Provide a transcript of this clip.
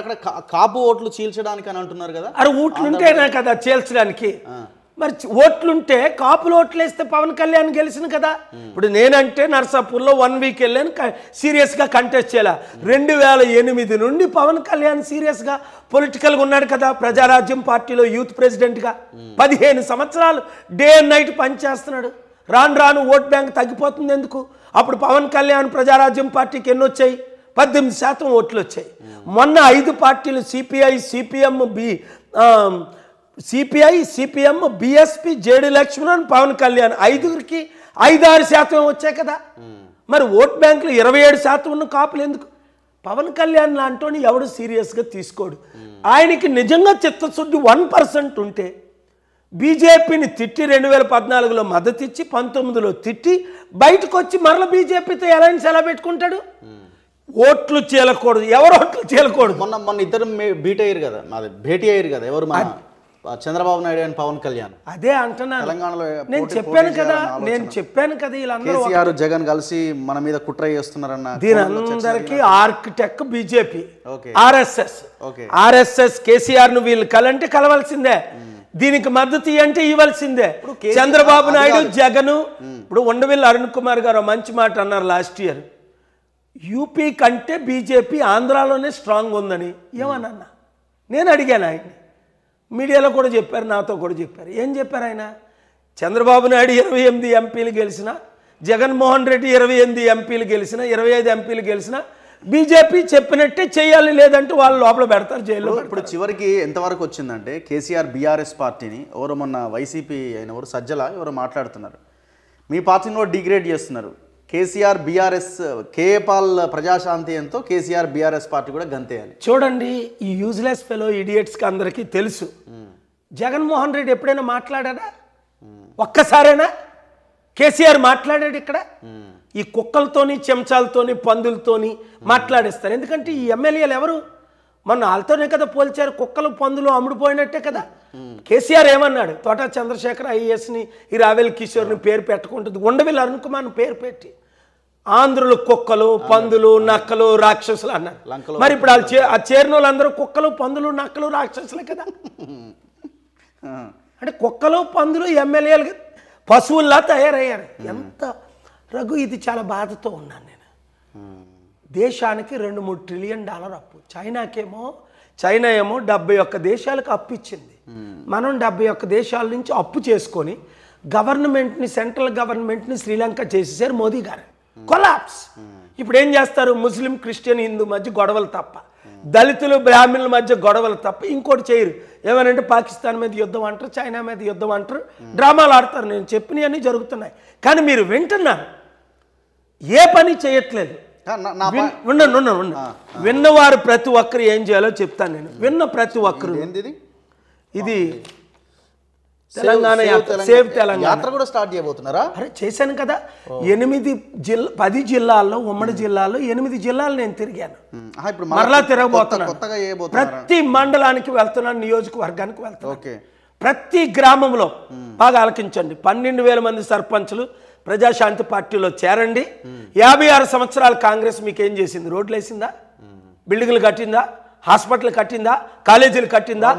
అక్కడ కాపు ఓట్లు చీల్చడానికి అని అంటున్నారు కదా అరే ఓట్లుంటేనే కదా చీల్చడానికి మరి ఓట్లుంటే కాపులు ఓట్లు వేస్తే పవన్ కళ్యాణ్ గెలిచిన కదా ఇప్పుడు నేనంటే నర్సాపూర్లో వన్ వీక్ వెళ్ళాను సీరియస్గా కంటెస్ట్ చేయాల రెండు వేల ఎనిమిది నుండి పవన్ కళ్యాణ్ సీరియస్గా పొలిటికల్గా ఉన్నాడు కదా ప్రజారాజ్యం పార్టీలో యూత్ ప్రెసిడెంట్గా పదిహేను సంవత్సరాలు డే అండ్ నైట్ పనిచేస్తున్నాడు రాను రాను ఓట్ బ్యాంక్ తగ్గిపోతుంది ఎందుకు అప్పుడు పవన్ కళ్యాణ్ ప్రజారాజ్యం పార్టీకి ఎన్నొచ్చాయి పద్దెనిమిది శాతం ఓట్లు వచ్చాయి మొన్న ఐదు పార్టీలు CPI CPM B CPI CPM BSP JD Lakshman Pawan Kalyan ఐదుగురికి ఐదారు శాతం వచ్చాయి కదా మరి ఓట్ బ్యాంకులు ఇరవై ఏడు శాతం ఉన్న కాపులు ఎందుకు పవన్ కళ్యాణ్ లాంటి ఎవడు సీరియస్గా తీసుకోడు ఆయనకి నిజంగా చిత్తశుద్ధి వన్ పర్సెంట్ ఉంటే బీజేపీని తిట్టి రెండు వేల పద్నాలుగులో మద్దతిచ్చి పంతొమ్మిదిలో తిట్టి బయటకు వచ్చి మరల బీజేపీతో అలయన్స్ ఎలా పెట్టుకుంటాడు ఓట్లు చేయకూడదు ఎవరు ఓట్లు చేయకూడదు మొన్న మొన్న ఇద్దరు బీట్ అయ్యారు కదా మాది భేటీ అయ్యారు కదా ఎవరు చంద్రబాబు నాయుడు అండ్ పవన్ కళ్యాణ్ అదే అంటున్నాను తెలంగాణలో నేను చెప్పాను కదా నేను చెప్పాను కదా వీళ్ళందరూ జగన్ కలిసి మన మీద కుట్ర చేస్తున్నారన్న దీని అందరికి architect BJP RSS RSS KCR ను వీళ్ళు కలంటే కలవలసిందే దీనికి మద్దతు అంటే ఇవ్వాల్సిందే చంద్రబాబు నాయుడు జగన్ ఇప్పుడు ఉండవిల్లి అరుణ్ కుమార్ గారు మంచి మాట అన్నారు లాస్ట్ ఇయర్ యూపీ కంటే బీజేపీ ఆంధ్రాలోనే స్ట్రాంగ్ ఉందని ఏమన్నా నేను అడిగాను ఆయన్ని మీడియాలో కూడా చెప్పారు నాతో కూడా చెప్పారు ఏం చెప్పారు ఆయన చంద్రబాబు నాయుడు ఇరవై ఎనిమిది ఎంపీలు గెలిచిన జగన్మోహన్ రెడ్డి ఇరవై ఎనిమిది ఎంపీలు గెలిచిన ఇరవై ఐదు ఎంపీలు గెలిచిన బీజేపీ చెప్పినట్టే చేయాలి లేదంటే వాళ్ళు లోపల పెడతారు జైల్లో ఇప్పుడు చివరికి ఎంతవరకు వచ్చిందంటే కేసీఆర్ బీఆర్ఎస్ పార్టీని ఎవరో మొన్న వైసీపీ అయిన ఎవరు సజ్జల ఎవరో మాట్లాడుతున్నారు మీ పార్టీని కూడా డిగ్రేడ్ చేస్తున్నారు కేసీఆర్ బీఆర్ఎస్ కేపాల్ ప్రజాశాంతి ఎంతో కేసీఆర్ బీఆర్ఎస్ పార్టీ కూడా గంతేయాలి చూడండి ఈ యూజ్లెస్ ఫెలో ఇడియట్స్కి అందరికీ తెలుసు జగన్మోహన్ రెడ్డి ఎప్పుడైనా మాట్లాడారా ఒక్కసారైనా కేసీఆర్ మాట్లాడాడు ఇక్కడ ఈ కుక్కలతోని చెంచాలతోని పందులతోని మాట్లాడిస్తారు ఎందుకంటే ఈ ఎమ్మెల్యేలు ఎవరు మన వాళ్ళతోనే కదా పోల్చారు కుక్కలు పందులు అమ్ముడుపోయినట్టే కదా కేసీఆర్ ఏమన్నాడు తోటా చంద్రశేఖర్ ఐఏఎస్ని ఈ రావెల్ కిషోర్ని పేరు పెట్టుకుంటుంది ఉండవిల్ అరుణ్ కుమార్ని పేరు పెట్టి ఆంధ్రులు కుక్కలు పందులు నక్కలు రాక్షసులు అన్నారు మరి ఇప్పుడు వాళ్ళు ఆ చేరిన వాళ్ళందరూ కుక్కలు పందులు నక్కలు రాక్షసులే కదా అంటే కుక్కలు పందులు ఎమ్మెల్యేలు పశువుల్లా తయారయ్యారు ఎంత రఘు ఇది చాలా బాధతో ఉన్నాను నేను దేశానికి రెండు మూడు ట్రిలియన్ డాలర్ అప్పు చైనాకేమో చైనా ఏమో డెబ్బై ఒక్క దేశాలకు అప్పు ఇచ్చింది మనం డెబ్బై ఒక్క దేశాల నుంచి అప్పు చేసుకొని గవర్నమెంట్ని సెంట్రల్ గవర్నమెంట్ని శ్రీలంక చేసేసారు మోదీ గారు కొలాప్స్ ఇప్పుడు ఏం చేస్తారు ముస్లిం క్రిస్టియన్ హిందూ మధ్య గొడవలు తప్ప దళితులు బ్రాహ్మణుల మధ్య గొడవలు తప్ప ఇంకోటి చేయరు ఏమనంటే పాకిస్తాన్ మీద యుద్ధం అంటారు చైనా మీద యుద్ధం అంటారు డ్రామాలు ఆడతారు నేను చెప్పినవన్నీ జరుగుతున్నాయి కానీ మీరు వింటున్నారు ఏ పని చేయట్లేదు విన్నవారు ప్రతి ఒక్కరు ఏం చేయాలో చెప్తాను నేను విన్న ప్రతి ఒక్కరు ఇది తెలంగాణ సేవ్ తెలంగాణ యాత్ర కూడా స్టార్ట్ చేయబోతున్నారా అరే చేశాను కదా ఎనిమిది జిల్లా పది జిల్లాల్లో ఉమ్మడి జిల్లాల్లో ఎనిమిది జిల్లాలు నేను తిరిగాను మరలా తిరగబోతున్నాను ప్రతి మండలానికి వెళ్తున్నాను నియోజకవర్గానికి వెళ్తాను ప్రతి గ్రామంలో బాగా ఆలకించండి పన్నెండు వేల మంది సర్పంచ్లు ప్రజాశాంతి పార్టీలో చేరండి యాభై ఆరు సంవత్సరాలు కాంగ్రెస్ మీకు ఏం చేసింది రోడ్లు వేసిందా బిల్డింగ్లు కట్టిందా హాస్పిటల్ కట్టిందా కాలేజీలు కట్టిందా